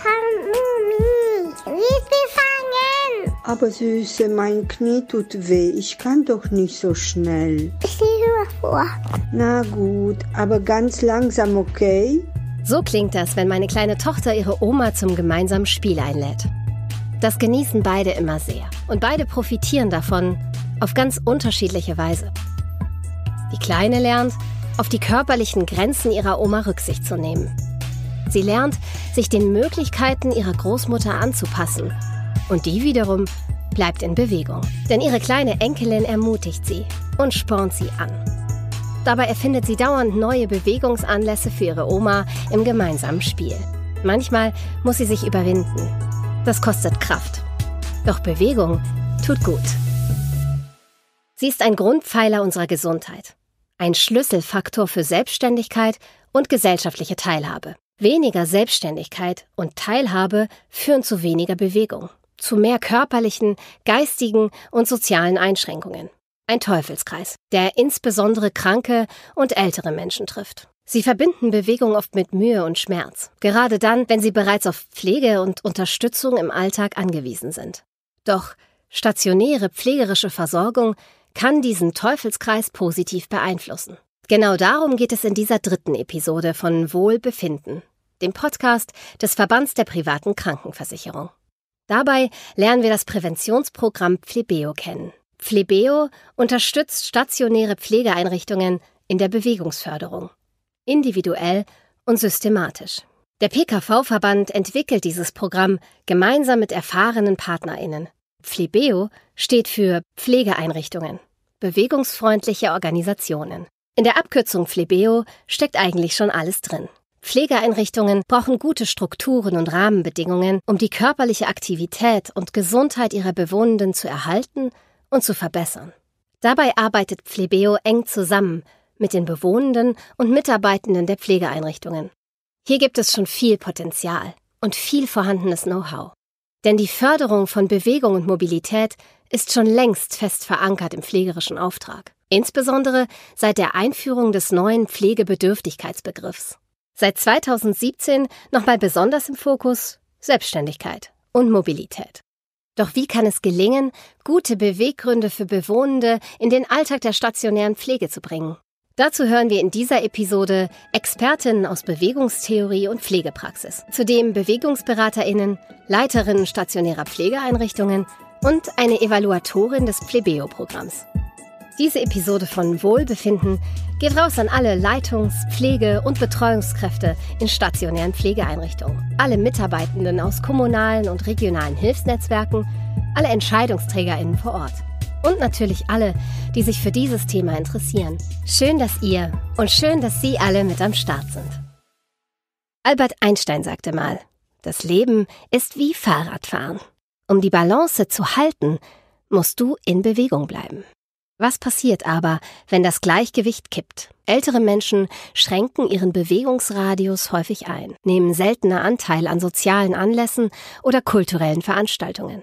kann Mumi Riesel fangen. Aber Süße, mein Knie tut weh. Ich kann doch nicht so schnell. Ich stehe vor. Na gut, aber ganz langsam, okay? So klingt das, wenn meine kleine Tochter ihre Oma zum gemeinsamen Spiel einlädt. Das genießen beide immer sehr. Und beide profitieren davon auf ganz unterschiedliche Weise. Die Kleine lernt, auf die körperlichen Grenzen ihrer Oma Rücksicht zu nehmen. Sie lernt, sich den Möglichkeiten ihrer Großmutter anzupassen. Und die wiederum bleibt in Bewegung. Denn ihre kleine Enkelin ermutigt sie und spornt sie an. Dabei erfindet sie dauernd neue Bewegungsanlässe für ihre Oma im gemeinsamen Spiel. Manchmal muss sie sich überwinden. Das kostet Kraft. Doch Bewegung tut gut. Sie ist ein Grundpfeiler unserer Gesundheit, ein Schlüsselfaktor für Selbstständigkeit und gesellschaftliche Teilhabe. Weniger Selbstständigkeit und Teilhabe führen zu weniger Bewegung, zu mehr körperlichen, geistigen und sozialen Einschränkungen. Ein Teufelskreis, der insbesondere kranke und ältere Menschen trifft. Sie verbinden Bewegung oft mit Mühe und Schmerz, gerade dann, wenn sie bereits auf Pflege und Unterstützung im Alltag angewiesen sind. Doch stationäre pflegerische Versorgung kann diesen Teufelskreis positiv beeinflussen. Genau darum geht es in dieser dritten Episode von Wohlbefinden, dem Podcast des Verbands der privaten Krankenversicherung. Dabei lernen wir das Präventionsprogramm Pflebeo kennen. Pflebeo unterstützt stationäre Pflegeeinrichtungen in der Bewegungsförderung. Individuell und systematisch. Der PKV-Verband entwickelt dieses Programm gemeinsam mit erfahrenen PartnerInnen. Pflebeo steht für Pflegeeinrichtungen, bewegungsfreundliche Organisationen. In der Abkürzung Pflebeo steckt eigentlich schon alles drin. Pflegeeinrichtungen brauchen gute Strukturen und Rahmenbedingungen, um die körperliche Aktivität und Gesundheit ihrer Bewohnenden zu erhalten und zu verbessern. Dabei arbeitet Pflebeo eng zusammen mit den Bewohnenden und Mitarbeitenden der Pflegeeinrichtungen. Hier gibt es schon viel Potenzial und viel vorhandenes Know-how. Denn die Förderung von Bewegung und Mobilität ist schon längst fest verankert im pflegerischen Auftrag, insbesondere seit der Einführung des neuen Pflegebedürftigkeitsbegriffs. Seit 2017 nochmal besonders im Fokus Selbstständigkeit und Mobilität. Doch wie kann es gelingen, gute Beweggründe für Bewohnende in den Alltag der stationären Pflege zu bringen? Dazu hören wir in dieser Episode Expertinnen aus Bewegungstheorie und Pflegepraxis, zudem Bewegungsberaterinnen, Leiterinnen stationärer Pflegeeinrichtungen und eine Evaluatorin des Plebeo-Programms. Diese Episode von Wohlbefinden geht raus an alle Leitungs-, Pflege- und Betreuungskräfte in stationären Pflegeeinrichtungen, alle Mitarbeitenden aus kommunalen und regionalen Hilfsnetzwerken, alle EntscheidungsträgerInnen vor Ort und natürlich alle, die sich für dieses Thema interessieren. Schön, dass ihr und schön, dass Sie alle mit am Start sind. Albert Einstein sagte mal, das Leben ist wie Fahrradfahren. Um die Balance zu halten, musst du in Bewegung bleiben. Was passiert aber, wenn das Gleichgewicht kippt? Ältere Menschen schränken ihren Bewegungsradius häufig ein, nehmen seltener Anteil an sozialen Anlässen oder kulturellen Veranstaltungen.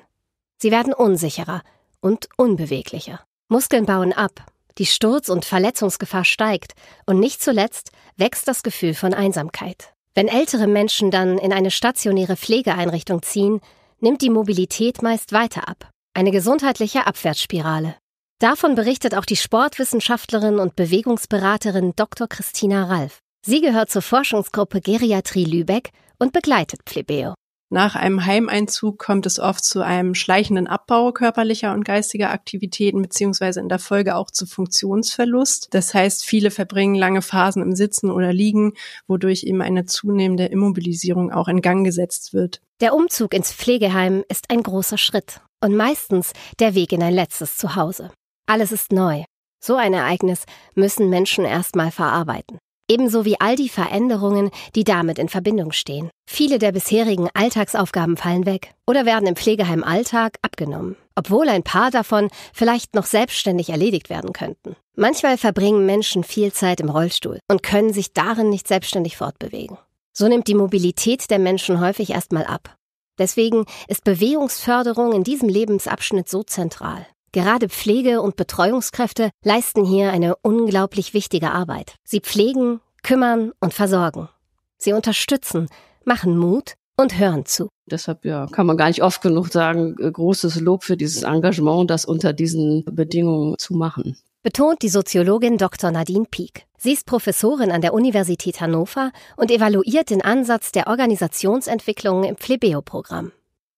Sie werden unsicherer und unbeweglicher. Muskeln bauen ab, die Sturz- und Verletzungsgefahr steigt und nicht zuletzt wächst das Gefühl von Einsamkeit. Wenn ältere Menschen dann in eine stationäre Pflegeeinrichtung ziehen, nimmt die Mobilität meist weiter ab. Eine gesundheitliche Abwärtsspirale. Davon berichtet auch die Sportwissenschaftlerin und Bewegungsberaterin Dr. Christina Ralf. Sie gehört zur Forschungsgruppe Geriatrie Lübeck und begleitet Plebeo. Nach einem Heimeinzug kommt es oft zu einem schleichenden Abbau körperlicher und geistiger Aktivitäten beziehungsweise in der Folge auch zu Funktionsverlust. Das heißt, viele verbringen lange Phasen im Sitzen oder Liegen, wodurch eben eine zunehmende Immobilisierung auch in Gang gesetzt wird. Der Umzug ins Pflegeheim ist ein großer Schritt und meistens der Weg in ein letztes Zuhause. Alles ist neu. So ein Ereignis müssen Menschen erstmal verarbeiten. Ebenso wie all die Veränderungen, die damit in Verbindung stehen. Viele der bisherigen Alltagsaufgaben fallen weg oder werden im Pflegeheim Alltag abgenommen, obwohl ein paar davon vielleicht noch selbstständig erledigt werden könnten. Manchmal verbringen Menschen viel Zeit im Rollstuhl und können sich darin nicht selbstständig fortbewegen. So nimmt die Mobilität der Menschen häufig erstmal ab. Deswegen ist Bewegungsförderung in diesem Lebensabschnitt so zentral. Gerade Pflege- und Betreuungskräfte leisten hier eine unglaublich wichtige Arbeit. Sie pflegen, kümmern und versorgen. Sie unterstützen, machen Mut und hören zu. Deshalb ja, kann man gar nicht oft genug sagen, äh, großes Lob für dieses Engagement, das unter diesen Bedingungen zu machen. Betont die Soziologin Dr. Nadine Pieck. Sie ist Professorin an der Universität Hannover und evaluiert den Ansatz der Organisationsentwicklung im Flebeo-Programm.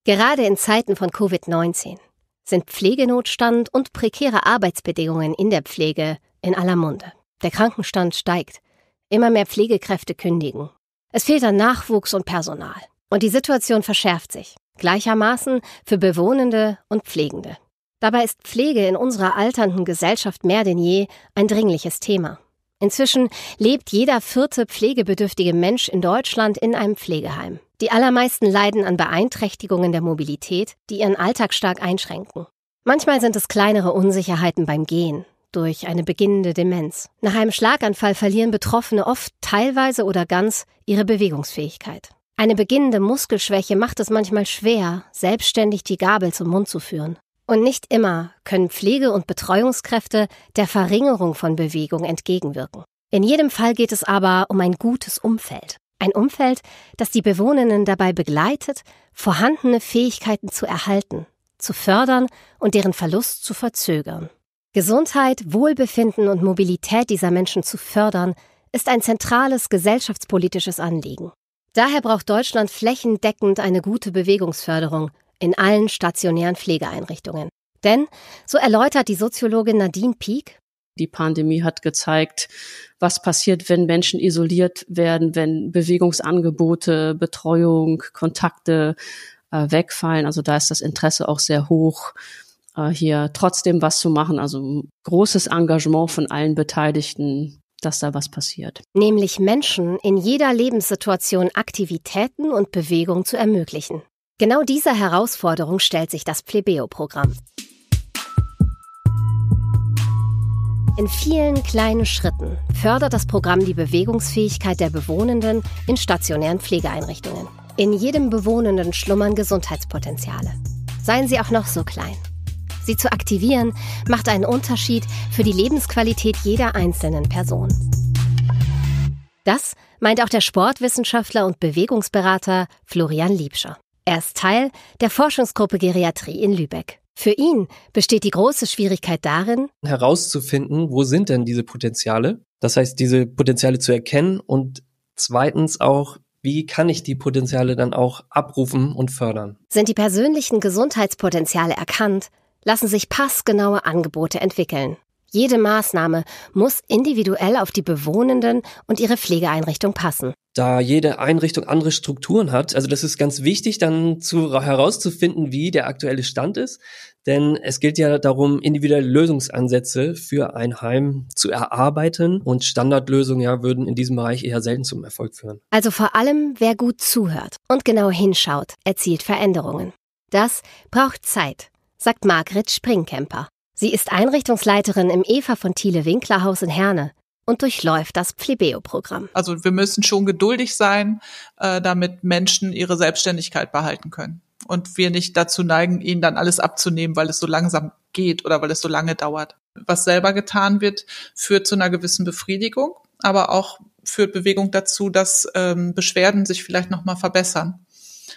Gerade in Zeiten von Covid-19 sind Pflegenotstand und prekäre Arbeitsbedingungen in der Pflege in aller Munde. Der Krankenstand steigt. Immer mehr Pflegekräfte kündigen. Es fehlt an Nachwuchs und Personal. Und die Situation verschärft sich. Gleichermaßen für Bewohnende und Pflegende. Dabei ist Pflege in unserer alternden Gesellschaft mehr denn je ein dringliches Thema. Inzwischen lebt jeder vierte pflegebedürftige Mensch in Deutschland in einem Pflegeheim. Die allermeisten leiden an Beeinträchtigungen der Mobilität, die ihren Alltag stark einschränken. Manchmal sind es kleinere Unsicherheiten beim Gehen durch eine beginnende Demenz. Nach einem Schlaganfall verlieren Betroffene oft teilweise oder ganz ihre Bewegungsfähigkeit. Eine beginnende Muskelschwäche macht es manchmal schwer, selbstständig die Gabel zum Mund zu führen. Und nicht immer können Pflege- und Betreuungskräfte der Verringerung von Bewegung entgegenwirken. In jedem Fall geht es aber um ein gutes Umfeld. Ein Umfeld, das die Bewohnerinnen dabei begleitet, vorhandene Fähigkeiten zu erhalten, zu fördern und deren Verlust zu verzögern. Gesundheit, Wohlbefinden und Mobilität dieser Menschen zu fördern, ist ein zentrales gesellschaftspolitisches Anliegen. Daher braucht Deutschland flächendeckend eine gute Bewegungsförderung in allen stationären Pflegeeinrichtungen. Denn, so erläutert die Soziologin Nadine Pieck, die Pandemie hat gezeigt, was passiert, wenn Menschen isoliert werden, wenn Bewegungsangebote, Betreuung, Kontakte äh, wegfallen. Also da ist das Interesse auch sehr hoch, äh, hier trotzdem was zu machen. Also großes Engagement von allen Beteiligten, dass da was passiert. Nämlich Menschen in jeder Lebenssituation Aktivitäten und Bewegung zu ermöglichen. Genau dieser Herausforderung stellt sich das Plebeo-Programm. In vielen kleinen Schritten fördert das Programm die Bewegungsfähigkeit der Bewohnenden in stationären Pflegeeinrichtungen. In jedem Bewohnenden schlummern Gesundheitspotenziale. Seien sie auch noch so klein. Sie zu aktivieren, macht einen Unterschied für die Lebensqualität jeder einzelnen Person. Das meint auch der Sportwissenschaftler und Bewegungsberater Florian Liebscher. Er ist Teil der Forschungsgruppe Geriatrie in Lübeck. Für ihn besteht die große Schwierigkeit darin, herauszufinden, wo sind denn diese Potenziale? Das heißt, diese Potenziale zu erkennen und zweitens auch, wie kann ich die Potenziale dann auch abrufen und fördern? Sind die persönlichen Gesundheitspotenziale erkannt, lassen sich passgenaue Angebote entwickeln. Jede Maßnahme muss individuell auf die Bewohnenden und ihre Pflegeeinrichtung passen. Da jede Einrichtung andere Strukturen hat, also das ist ganz wichtig, dann zu, herauszufinden, wie der aktuelle Stand ist. Denn es gilt ja darum, individuelle Lösungsansätze für ein Heim zu erarbeiten und Standardlösungen ja, würden in diesem Bereich eher selten zum Erfolg führen. Also vor allem, wer gut zuhört und genau hinschaut, erzielt Veränderungen. Das braucht Zeit, sagt Margret Springkemper. Sie ist Einrichtungsleiterin im Eva von Thiele Winkler Haus in Herne und durchläuft das Plebeo-Programm. Also wir müssen schon geduldig sein, äh, damit Menschen ihre Selbstständigkeit behalten können und wir nicht dazu neigen, ihnen dann alles abzunehmen, weil es so langsam geht oder weil es so lange dauert. Was selber getan wird, führt zu einer gewissen Befriedigung, aber auch führt Bewegung dazu, dass ähm, Beschwerden sich vielleicht noch mal verbessern.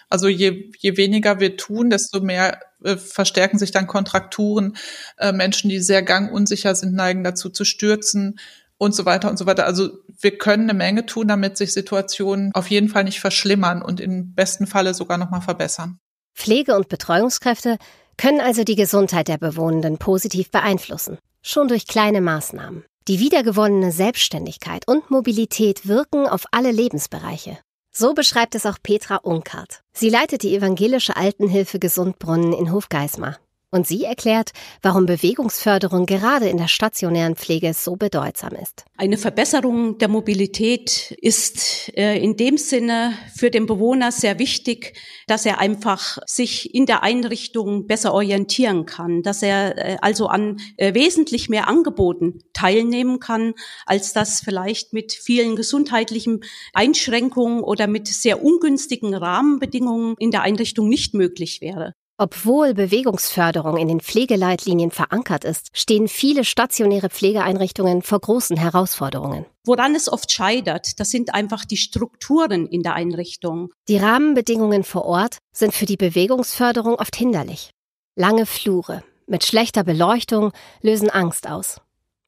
Also je, je weniger wir tun, desto mehr äh, verstärken sich dann Kontrakturen. Äh, Menschen, die sehr gangunsicher sind, neigen dazu zu stürzen und so weiter und so weiter. Also wir können eine Menge tun, damit sich Situationen auf jeden Fall nicht verschlimmern und im besten Falle sogar nochmal verbessern. Pflege- und Betreuungskräfte können also die Gesundheit der Bewohnenden positiv beeinflussen, schon durch kleine Maßnahmen. Die wiedergewonnene Selbstständigkeit und Mobilität wirken auf alle Lebensbereiche. So beschreibt es auch Petra Unkart. Sie leitet die evangelische Altenhilfe Gesundbrunnen in Hofgeismar. Und sie erklärt, warum Bewegungsförderung gerade in der stationären Pflege so bedeutsam ist. Eine Verbesserung der Mobilität ist äh, in dem Sinne für den Bewohner sehr wichtig, dass er einfach sich in der Einrichtung besser orientieren kann, dass er äh, also an äh, wesentlich mehr Angeboten teilnehmen kann, als das vielleicht mit vielen gesundheitlichen Einschränkungen oder mit sehr ungünstigen Rahmenbedingungen in der Einrichtung nicht möglich wäre. Obwohl Bewegungsförderung in den Pflegeleitlinien verankert ist, stehen viele stationäre Pflegeeinrichtungen vor großen Herausforderungen. Woran es oft scheitert, das sind einfach die Strukturen in der Einrichtung. Die Rahmenbedingungen vor Ort sind für die Bewegungsförderung oft hinderlich. Lange Flure mit schlechter Beleuchtung lösen Angst aus.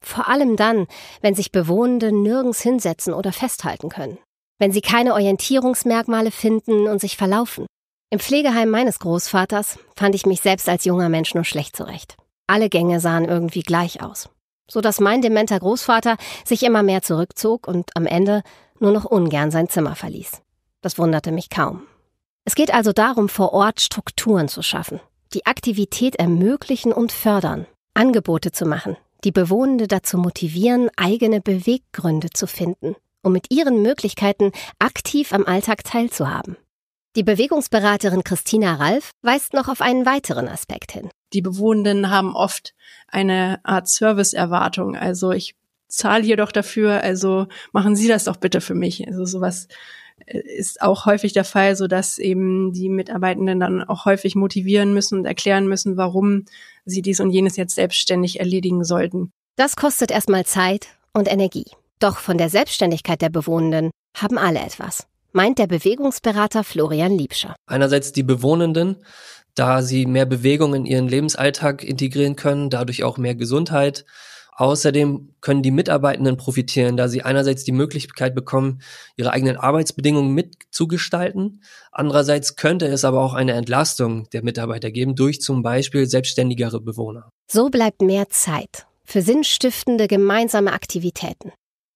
Vor allem dann, wenn sich Bewohnende nirgends hinsetzen oder festhalten können. Wenn sie keine Orientierungsmerkmale finden und sich verlaufen. Im Pflegeheim meines Großvaters fand ich mich selbst als junger Mensch nur schlecht zurecht. Alle Gänge sahen irgendwie gleich aus, so dass mein dementer Großvater sich immer mehr zurückzog und am Ende nur noch ungern sein Zimmer verließ. Das wunderte mich kaum. Es geht also darum, vor Ort Strukturen zu schaffen, die Aktivität ermöglichen und fördern, Angebote zu machen, die Bewohnende dazu motivieren, eigene Beweggründe zu finden, um mit ihren Möglichkeiten aktiv am Alltag teilzuhaben. Die Bewegungsberaterin Christina Ralf weist noch auf einen weiteren Aspekt hin. Die Bewohnenden haben oft eine Art Serviceerwartung. Also ich zahle hier doch dafür, also machen Sie das doch bitte für mich. Also sowas äh, ist auch häufig der Fall, so dass eben die Mitarbeitenden dann auch häufig motivieren müssen und erklären müssen, warum sie dies und jenes jetzt selbstständig erledigen sollten. Das kostet erstmal Zeit und Energie. Doch von der Selbstständigkeit der Bewohnenden haben alle etwas meint der Bewegungsberater Florian Liebscher. Einerseits die Bewohnenden, da sie mehr Bewegung in ihren Lebensalltag integrieren können, dadurch auch mehr Gesundheit. Außerdem können die Mitarbeitenden profitieren, da sie einerseits die Möglichkeit bekommen, ihre eigenen Arbeitsbedingungen mitzugestalten. Andererseits könnte es aber auch eine Entlastung der Mitarbeiter geben durch zum Beispiel selbstständigere Bewohner. So bleibt mehr Zeit für sinnstiftende gemeinsame Aktivitäten,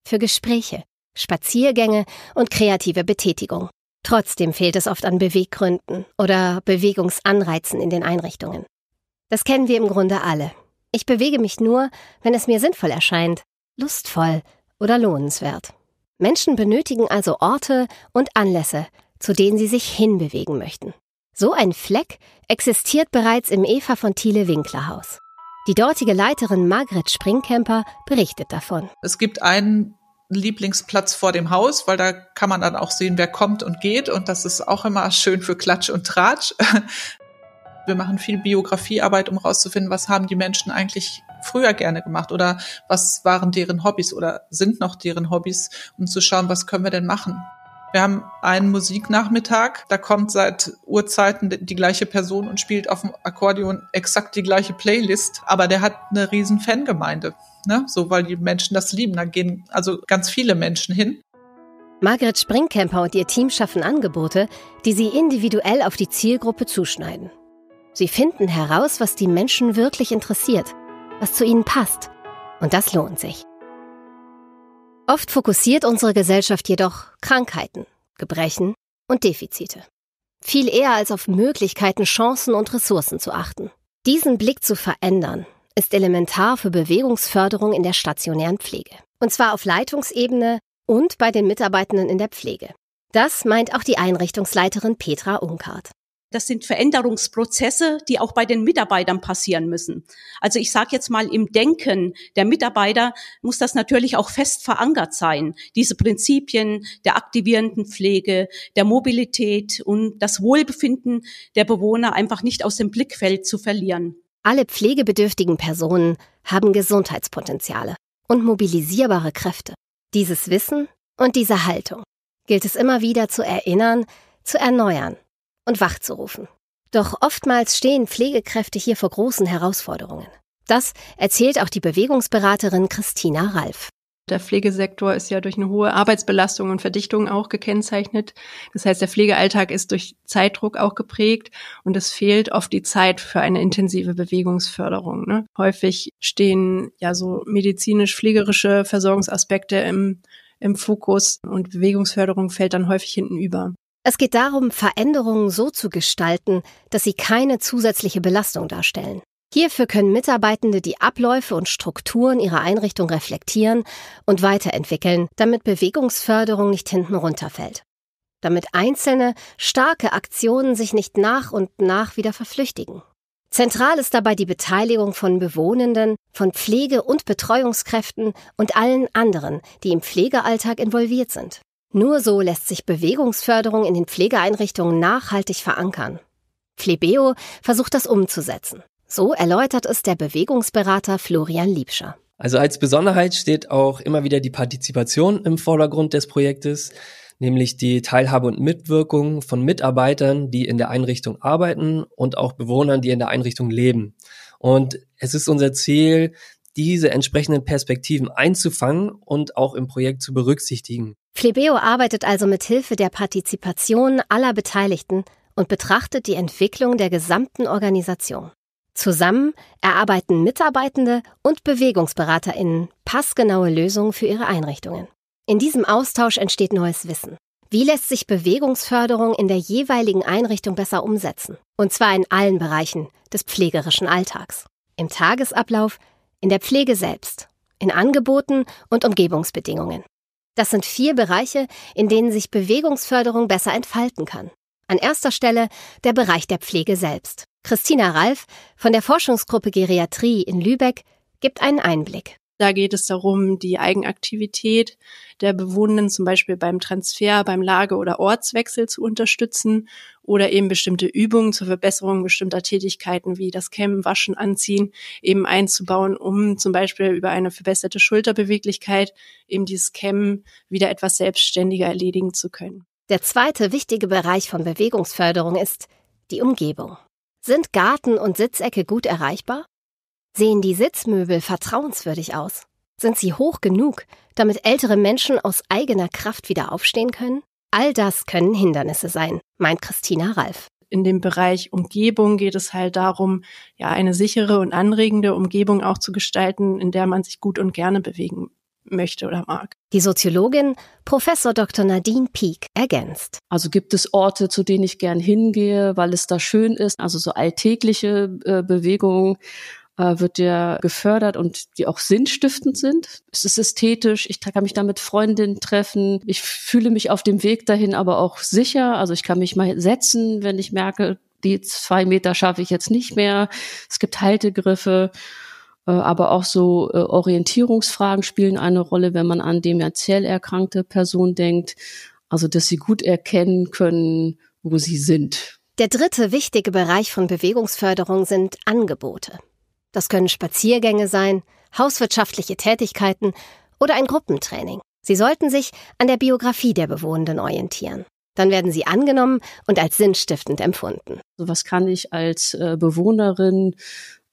für Gespräche, Spaziergänge und kreative Betätigung. Trotzdem fehlt es oft an Beweggründen oder Bewegungsanreizen in den Einrichtungen. Das kennen wir im Grunde alle. Ich bewege mich nur, wenn es mir sinnvoll erscheint, lustvoll oder lohnenswert. Menschen benötigen also Orte und Anlässe, zu denen sie sich hinbewegen möchten. So ein Fleck existiert bereits im Eva von Thiele Winkler Haus. Die dortige Leiterin Margret Springkemper berichtet davon. Es gibt einen Lieblingsplatz vor dem Haus, weil da kann man dann auch sehen, wer kommt und geht. Und das ist auch immer schön für Klatsch und Tratsch. Wir machen viel Biografiearbeit, um herauszufinden, was haben die Menschen eigentlich früher gerne gemacht oder was waren deren Hobbys oder sind noch deren Hobbys, um zu schauen, was können wir denn machen. Wir haben einen Musiknachmittag, da kommt seit Urzeiten die gleiche Person und spielt auf dem Akkordeon exakt die gleiche Playlist, aber der hat eine riesen Fangemeinde. Ne? So, weil die Menschen das lieben. Da gehen also ganz viele Menschen hin. Margret Springkemper und ihr Team schaffen Angebote, die sie individuell auf die Zielgruppe zuschneiden. Sie finden heraus, was die Menschen wirklich interessiert, was zu ihnen passt. Und das lohnt sich. Oft fokussiert unsere Gesellschaft jedoch Krankheiten, Gebrechen und Defizite. Viel eher als auf Möglichkeiten, Chancen und Ressourcen zu achten. Diesen Blick zu verändern, ist elementar für Bewegungsförderung in der stationären Pflege. Und zwar auf Leitungsebene und bei den Mitarbeitenden in der Pflege. Das meint auch die Einrichtungsleiterin Petra Unkart. Das sind Veränderungsprozesse, die auch bei den Mitarbeitern passieren müssen. Also ich sage jetzt mal, im Denken der Mitarbeiter muss das natürlich auch fest verankert sein. Diese Prinzipien der aktivierenden Pflege, der Mobilität und das Wohlbefinden der Bewohner einfach nicht aus dem Blickfeld zu verlieren. Alle pflegebedürftigen Personen haben Gesundheitspotenziale und mobilisierbare Kräfte. Dieses Wissen und diese Haltung gilt es immer wieder zu erinnern, zu erneuern und wachzurufen. Doch oftmals stehen Pflegekräfte hier vor großen Herausforderungen. Das erzählt auch die Bewegungsberaterin Christina Ralf. Der Pflegesektor ist ja durch eine hohe Arbeitsbelastung und Verdichtung auch gekennzeichnet. Das heißt, der Pflegealltag ist durch Zeitdruck auch geprägt und es fehlt oft die Zeit für eine intensive Bewegungsförderung. Ne? Häufig stehen ja so medizinisch-pflegerische Versorgungsaspekte im, im Fokus und Bewegungsförderung fällt dann häufig hinten über. Es geht darum, Veränderungen so zu gestalten, dass sie keine zusätzliche Belastung darstellen. Hierfür können Mitarbeitende die Abläufe und Strukturen ihrer Einrichtung reflektieren und weiterentwickeln, damit Bewegungsförderung nicht hinten runterfällt. Damit einzelne, starke Aktionen sich nicht nach und nach wieder verflüchtigen. Zentral ist dabei die Beteiligung von Bewohnenden, von Pflege- und Betreuungskräften und allen anderen, die im Pflegealltag involviert sind. Nur so lässt sich Bewegungsförderung in den Pflegeeinrichtungen nachhaltig verankern. Flebeo versucht das umzusetzen. So erläutert es der Bewegungsberater Florian Liebscher. Also als Besonderheit steht auch immer wieder die Partizipation im Vordergrund des Projektes, nämlich die Teilhabe und Mitwirkung von Mitarbeitern, die in der Einrichtung arbeiten und auch Bewohnern, die in der Einrichtung leben. Und es ist unser Ziel, diese entsprechenden Perspektiven einzufangen und auch im Projekt zu berücksichtigen. Flebeo arbeitet also mit Hilfe der Partizipation aller Beteiligten und betrachtet die Entwicklung der gesamten Organisation. Zusammen erarbeiten Mitarbeitende und BewegungsberaterInnen passgenaue Lösungen für ihre Einrichtungen. In diesem Austausch entsteht neues Wissen. Wie lässt sich Bewegungsförderung in der jeweiligen Einrichtung besser umsetzen? Und zwar in allen Bereichen des pflegerischen Alltags. Im Tagesablauf, in der Pflege selbst, in Angeboten und Umgebungsbedingungen. Das sind vier Bereiche, in denen sich Bewegungsförderung besser entfalten kann. An erster Stelle der Bereich der Pflege selbst. Christina Ralf von der Forschungsgruppe Geriatrie in Lübeck gibt einen Einblick. Da geht es darum, die Eigenaktivität der Bewohnenden zum Beispiel beim Transfer, beim Lage- oder Ortswechsel zu unterstützen oder eben bestimmte Übungen zur Verbesserung bestimmter Tätigkeiten wie das Kämmen, Waschen, Anziehen eben einzubauen, um zum Beispiel über eine verbesserte Schulterbeweglichkeit eben dieses Kämmen wieder etwas selbstständiger erledigen zu können. Der zweite wichtige Bereich von Bewegungsförderung ist die Umgebung. Sind Garten und Sitzecke gut erreichbar? Sehen die Sitzmöbel vertrauenswürdig aus? Sind sie hoch genug, damit ältere Menschen aus eigener Kraft wieder aufstehen können? All das können Hindernisse sein, meint Christina Ralf. In dem Bereich Umgebung geht es halt darum, ja, eine sichere und anregende Umgebung auch zu gestalten, in der man sich gut und gerne bewegen möchte oder mag. Die Soziologin Professor Dr. Nadine Pieck ergänzt. Also gibt es Orte, zu denen ich gern hingehe, weil es da schön ist, also so alltägliche äh, Bewegungen äh, wird der gefördert und die auch sinnstiftend sind. Es ist ästhetisch, ich kann mich da mit Freundinnen treffen, ich fühle mich auf dem Weg dahin aber auch sicher. Also ich kann mich mal setzen, wenn ich merke, die zwei Meter schaffe ich jetzt nicht mehr. Es gibt Haltegriffe äh, aber auch so äh, Orientierungsfragen spielen eine Rolle, wenn man an demerziell erkrankte Personen denkt. Also, dass sie gut erkennen können, wo sie sind. Der dritte wichtige Bereich von Bewegungsförderung sind Angebote. Das können Spaziergänge sein, hauswirtschaftliche Tätigkeiten oder ein Gruppentraining. Sie sollten sich an der Biografie der Bewohnenden orientieren. Dann werden sie angenommen und als sinnstiftend empfunden. Also was kann ich als äh, Bewohnerin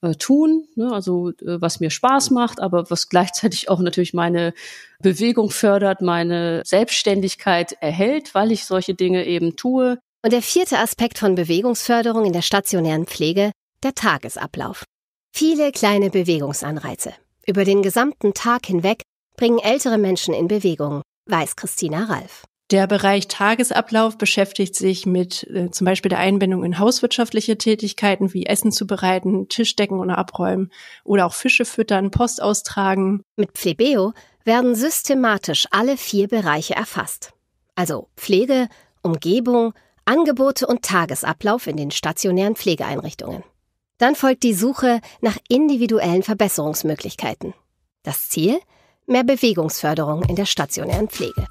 äh, tun? Ne? Also äh, was mir Spaß macht, aber was gleichzeitig auch natürlich meine Bewegung fördert, meine Selbstständigkeit erhält, weil ich solche Dinge eben tue. Und der vierte Aspekt von Bewegungsförderung in der stationären Pflege, der Tagesablauf. Viele kleine Bewegungsanreize. Über den gesamten Tag hinweg bringen ältere Menschen in Bewegung, weiß Christina Ralf. Der Bereich Tagesablauf beschäftigt sich mit äh, zum Beispiel der Einbindung in hauswirtschaftliche Tätigkeiten wie Essen zubereiten, Tischdecken und abräumen oder auch Fische füttern, Post austragen. Mit Pflebeo werden systematisch alle vier Bereiche erfasst. Also Pflege, Umgebung, Angebote und Tagesablauf in den stationären Pflegeeinrichtungen. Dann folgt die Suche nach individuellen Verbesserungsmöglichkeiten. Das Ziel? Mehr Bewegungsförderung in der stationären Pflege.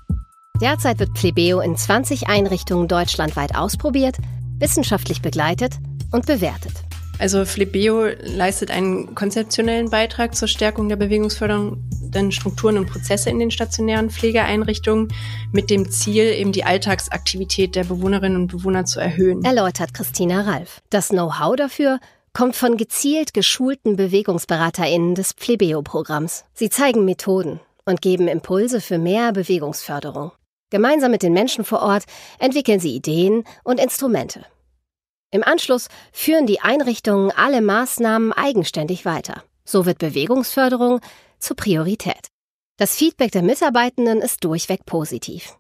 Derzeit wird Plebeo in 20 Einrichtungen deutschlandweit ausprobiert, wissenschaftlich begleitet und bewertet. Also Flebeo leistet einen konzeptionellen Beitrag zur Stärkung der bewegungsfördernden Strukturen und Prozesse in den stationären Pflegeeinrichtungen mit dem Ziel, eben die Alltagsaktivität der Bewohnerinnen und Bewohner zu erhöhen. Erläutert Christina Ralf. Das Know-how dafür kommt von gezielt geschulten BewegungsberaterInnen des Plebeo-Programms. Sie zeigen Methoden und geben Impulse für mehr Bewegungsförderung. Gemeinsam mit den Menschen vor Ort entwickeln sie Ideen und Instrumente. Im Anschluss führen die Einrichtungen alle Maßnahmen eigenständig weiter. So wird Bewegungsförderung zur Priorität. Das Feedback der Mitarbeitenden ist durchweg positiv.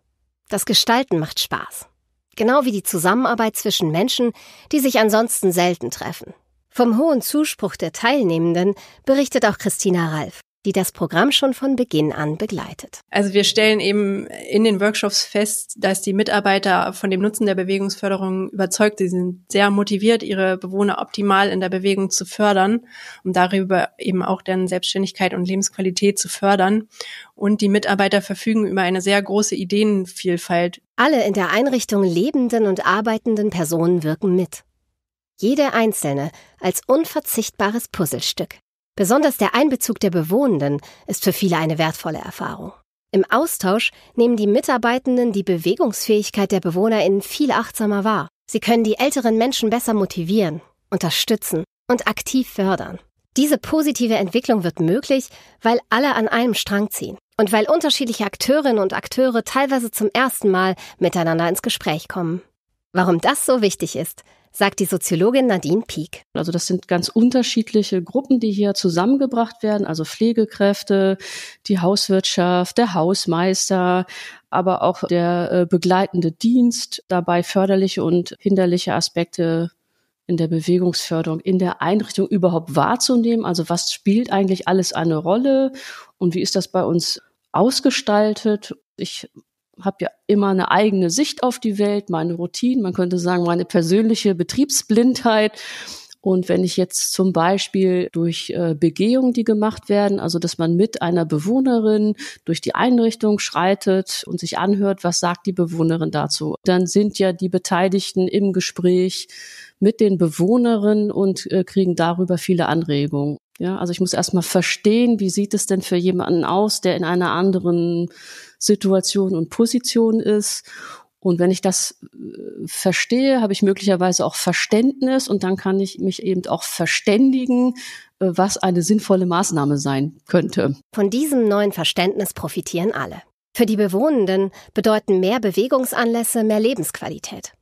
Das Gestalten macht Spaß. Genau wie die Zusammenarbeit zwischen Menschen, die sich ansonsten selten treffen. Vom hohen Zuspruch der Teilnehmenden berichtet auch Christina Ralf die das Programm schon von Beginn an begleitet. Also wir stellen eben in den Workshops fest, dass die Mitarbeiter von dem Nutzen der Bewegungsförderung überzeugt sind. Sie sind sehr motiviert, ihre Bewohner optimal in der Bewegung zu fördern, um darüber eben auch deren Selbstständigkeit und Lebensqualität zu fördern. Und die Mitarbeiter verfügen über eine sehr große Ideenvielfalt. Alle in der Einrichtung lebenden und arbeitenden Personen wirken mit jede einzelne als unverzichtbares Puzzlestück. Besonders der Einbezug der Bewohnenden ist für viele eine wertvolle Erfahrung. Im Austausch nehmen die Mitarbeitenden die Bewegungsfähigkeit der BewohnerInnen viel achtsamer wahr. Sie können die älteren Menschen besser motivieren, unterstützen und aktiv fördern. Diese positive Entwicklung wird möglich, weil alle an einem Strang ziehen und weil unterschiedliche Akteurinnen und Akteure teilweise zum ersten Mal miteinander ins Gespräch kommen. Warum das so wichtig ist, sagt die Soziologin Nadine Pieck. Also das sind ganz unterschiedliche Gruppen, die hier zusammengebracht werden, also Pflegekräfte, die Hauswirtschaft, der Hausmeister, aber auch der äh, begleitende Dienst, dabei förderliche und hinderliche Aspekte in der Bewegungsförderung, in der Einrichtung überhaupt wahrzunehmen. Also was spielt eigentlich alles eine Rolle und wie ist das bei uns ausgestaltet? Ich habe ja immer eine eigene Sicht auf die Welt, meine Routine, man könnte sagen, meine persönliche Betriebsblindheit. Und wenn ich jetzt zum Beispiel durch äh, Begehungen, die gemacht werden, also dass man mit einer Bewohnerin durch die Einrichtung schreitet und sich anhört, was sagt die Bewohnerin dazu, dann sind ja die Beteiligten im Gespräch mit den Bewohnerinnen und äh, kriegen darüber viele Anregungen. Ja, also ich muss erstmal verstehen, wie sieht es denn für jemanden aus, der in einer anderen Situation und Position ist. Und wenn ich das äh, verstehe, habe ich möglicherweise auch Verständnis und dann kann ich mich eben auch verständigen, äh, was eine sinnvolle Maßnahme sein könnte. Von diesem neuen Verständnis profitieren alle. Für die Bewohnenden bedeuten mehr Bewegungsanlässe mehr Lebensqualität.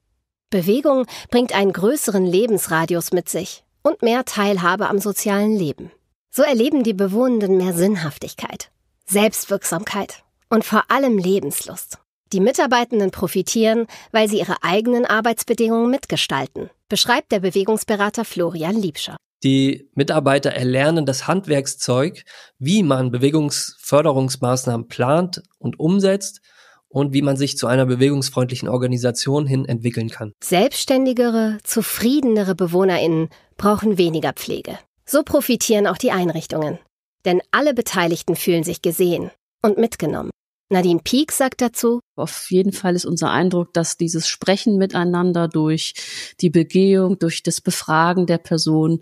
Bewegung bringt einen größeren Lebensradius mit sich und mehr Teilhabe am sozialen Leben. So erleben die Bewohnenden mehr Sinnhaftigkeit, Selbstwirksamkeit und vor allem Lebenslust. Die Mitarbeitenden profitieren, weil sie ihre eigenen Arbeitsbedingungen mitgestalten, beschreibt der Bewegungsberater Florian Liebscher. Die Mitarbeiter erlernen das Handwerkszeug, wie man Bewegungsförderungsmaßnahmen plant und umsetzt und wie man sich zu einer bewegungsfreundlichen Organisation hin entwickeln kann. Selbstständigere, zufriedenere Bewohnerinnen brauchen weniger Pflege. So profitieren auch die Einrichtungen. Denn alle Beteiligten fühlen sich gesehen und mitgenommen. Nadine Pieck sagt dazu, auf jeden Fall ist unser Eindruck, dass dieses Sprechen miteinander durch die Begehung, durch das Befragen der Person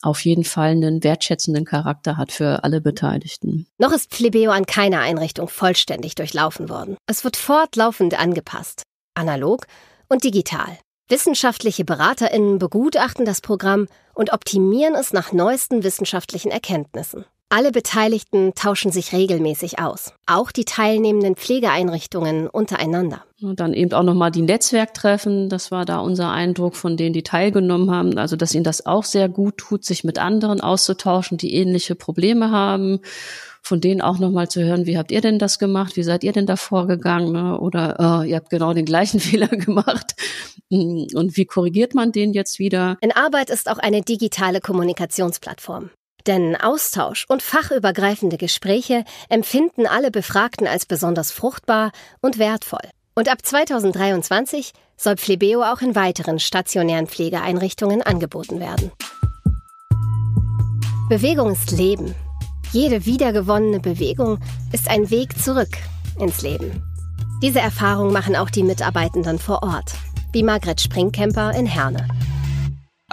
auf jeden Fall einen wertschätzenden Charakter hat für alle Beteiligten. Noch ist Plebeo an keiner Einrichtung vollständig durchlaufen worden. Es wird fortlaufend angepasst, analog und digital. Wissenschaftliche Beraterinnen begutachten das Programm und optimieren es nach neuesten wissenschaftlichen Erkenntnissen. Alle Beteiligten tauschen sich regelmäßig aus, auch die teilnehmenden Pflegeeinrichtungen untereinander. Und dann eben auch nochmal die Netzwerktreffen, das war da unser Eindruck von denen, die teilgenommen haben, also dass ihnen das auch sehr gut tut, sich mit anderen auszutauschen, die ähnliche Probleme haben, von denen auch nochmal zu hören, wie habt ihr denn das gemacht, wie seid ihr denn da vorgegangen ne? oder äh, ihr habt genau den gleichen Fehler gemacht und wie korrigiert man den jetzt wieder. In Arbeit ist auch eine digitale Kommunikationsplattform. Denn Austausch und fachübergreifende Gespräche empfinden alle Befragten als besonders fruchtbar und wertvoll. Und ab 2023 soll Pflebeo auch in weiteren stationären Pflegeeinrichtungen angeboten werden. Bewegung ist Leben. Jede wiedergewonnene Bewegung ist ein Weg zurück ins Leben. Diese Erfahrung machen auch die Mitarbeitenden vor Ort, wie Margret Springkemper in Herne.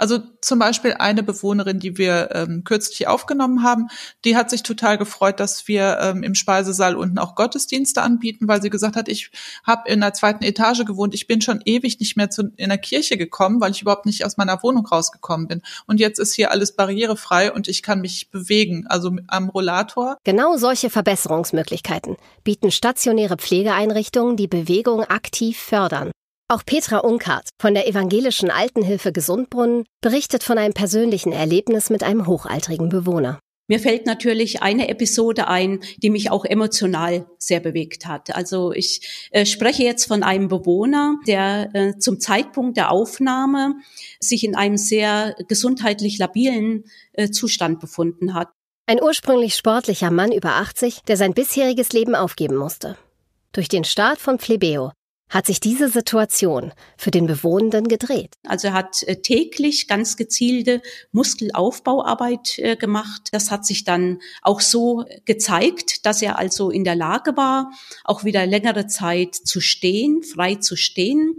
Also zum Beispiel eine Bewohnerin, die wir ähm, kürzlich aufgenommen haben, die hat sich total gefreut, dass wir ähm, im Speisesaal unten auch Gottesdienste anbieten, weil sie gesagt hat, ich habe in der zweiten Etage gewohnt, ich bin schon ewig nicht mehr zu, in der Kirche gekommen, weil ich überhaupt nicht aus meiner Wohnung rausgekommen bin. Und jetzt ist hier alles barrierefrei und ich kann mich bewegen, also am Rollator. Genau solche Verbesserungsmöglichkeiten bieten stationäre Pflegeeinrichtungen, die Bewegung aktiv fördern. Auch Petra Unkart von der evangelischen Altenhilfe Gesundbrunnen berichtet von einem persönlichen Erlebnis mit einem hochaltrigen Bewohner. Mir fällt natürlich eine Episode ein, die mich auch emotional sehr bewegt hat. Also ich äh, spreche jetzt von einem Bewohner, der äh, zum Zeitpunkt der Aufnahme sich in einem sehr gesundheitlich labilen äh, Zustand befunden hat. Ein ursprünglich sportlicher Mann über 80, der sein bisheriges Leben aufgeben musste. Durch den Start von Flebeo, hat sich diese Situation für den Bewohnenden gedreht. Also er hat äh, täglich ganz gezielte Muskelaufbauarbeit äh, gemacht. Das hat sich dann auch so gezeigt, dass er also in der Lage war, auch wieder längere Zeit zu stehen, frei zu stehen.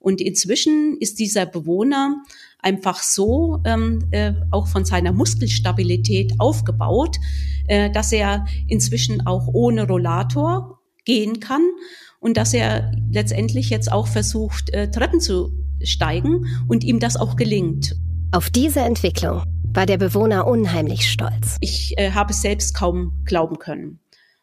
Und inzwischen ist dieser Bewohner einfach so ähm, äh, auch von seiner Muskelstabilität aufgebaut, äh, dass er inzwischen auch ohne Rollator gehen kann und dass er letztendlich jetzt auch versucht, äh, Treppen zu steigen und ihm das auch gelingt. Auf diese Entwicklung war der Bewohner unheimlich stolz. Ich äh, habe es selbst kaum glauben können.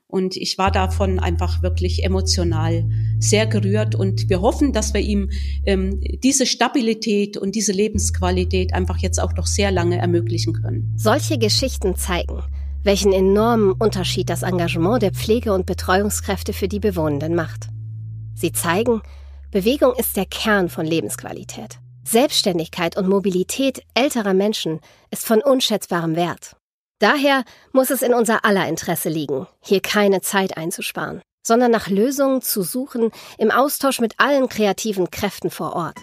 Und ich war davon einfach wirklich emotional sehr gerührt. Und wir hoffen, dass wir ihm ähm, diese Stabilität und diese Lebensqualität einfach jetzt auch noch sehr lange ermöglichen können. Solche Geschichten zeigen, welchen enormen Unterschied das Engagement der Pflege- und Betreuungskräfte für die Bewohnenden macht. Sie zeigen, Bewegung ist der Kern von Lebensqualität. Selbstständigkeit und Mobilität älterer Menschen ist von unschätzbarem Wert. Daher muss es in unser aller Interesse liegen, hier keine Zeit einzusparen, sondern nach Lösungen zu suchen im Austausch mit allen kreativen Kräften vor Ort.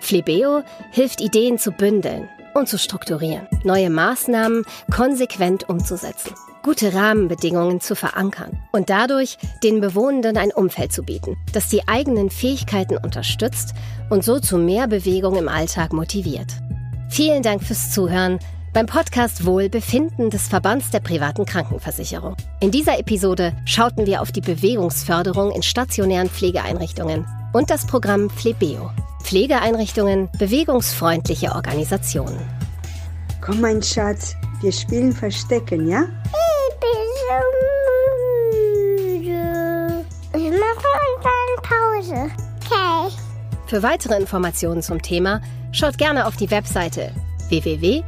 Flebeo hilft Ideen zu bündeln, und zu strukturieren, neue Maßnahmen konsequent umzusetzen, gute Rahmenbedingungen zu verankern und dadurch den Bewohnenden ein Umfeld zu bieten, das die eigenen Fähigkeiten unterstützt und so zu mehr Bewegung im Alltag motiviert. Vielen Dank fürs Zuhören beim Podcast Wohlbefinden des Verbands der privaten Krankenversicherung. In dieser Episode schauten wir auf die Bewegungsförderung in stationären Pflegeeinrichtungen und das Programm Flebeo. Pflegeeinrichtungen, bewegungsfreundliche Organisationen. Komm, mein Schatz, wir spielen Verstecken, ja? Ich bin so müde. Wir Ich mache eine Pause. Okay. Für weitere Informationen zum Thema schaut gerne auf die Webseite www.flebeo.de.